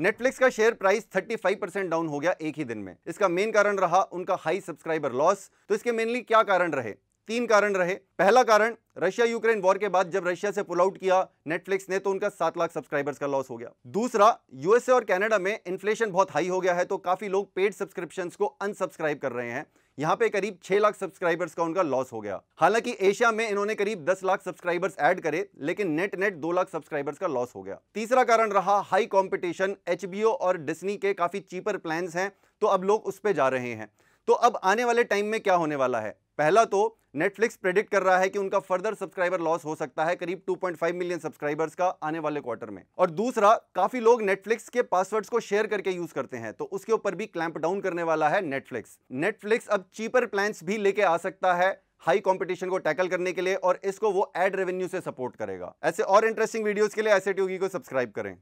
Netflix का share price 35 percent down हो गया एक ही दिन में इसका मेन कारण रहा उनका हाई सब्सक्राइबर लॉस तो इसके मेनली क्या कारण रहे तीन कारण रहे पहला कारण रशिया यूक्रेन वॉर के बाद जब रशिया से पुल आउट किया नेटफ्लिक्स ने तो उनका सात लाख सब्सक्राइबर्स का लॉस हो गया दूसरा यूएसए और कनाडा में इन्फ्लेशन बहुत हाई हो गया है तो काफी लोग पेड सब्सक्रिप्शन को अनसब्सक्राइब कर रहे हैं यहाँ पे करीब छह लाख सब्सक्राइबर्स का उनका लॉस हो गया हालांकि एशिया में इन्होंने करीब दस लाख सब्सक्राइबर्स ऐड करे लेकिन नेट नेट दो लाख सब्सक्राइबर्स का लॉस हो गया तीसरा कारण रहा हाई कॉम्पिटिशन एच और डिस्नी के काफी चीपर प्लान हैं तो अब लोग उस पर जा रहे हैं तो अब आने वाले टाइम में क्या होने वाला है पहला तो नेटफ्लिक्स प्रेडिक्ट कर रहा है कि उनका फर्दर सब्सक्राइबर लॉस हो सकता है करीब 2.5 मिलियन सब्सक्राइबर्स का आने वाले क्वार्टर में और दूसरा काफी लोग नेटफ्लिक्स के पासवर्ड्स को शेयर करके यूज करते हैं तो उसके ऊपर भी क्लैंप डाउन करने वाला है नेटफ्लिक्स नेटफ्लिक्स अब चीपर प्लान भी लेके आ सकता है हाई कंपटीशन को टैकल करने के लिए और इसको वो एड रेवेन्यू से सपोर्ट करेगा ऐसे और इंटरेस्टिंग वीडियोस के लिए ऐसे ट्यूगी को सब्सक्राइब करें